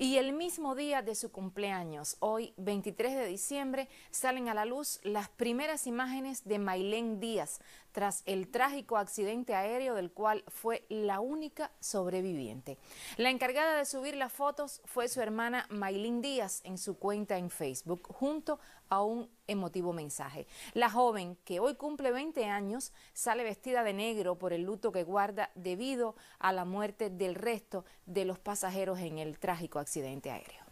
Y el mismo día de su cumpleaños, hoy 23 de diciembre, salen a la luz las primeras imágenes de Mailén Díaz, tras el trágico accidente aéreo del cual fue la única sobreviviente. La encargada de subir las fotos fue su hermana Maylin Díaz en su cuenta en Facebook, junto a un emotivo mensaje. La joven, que hoy cumple 20 años, sale vestida de negro por el luto que guarda debido a la muerte del resto de los pasajeros en el trágico accidente aéreo.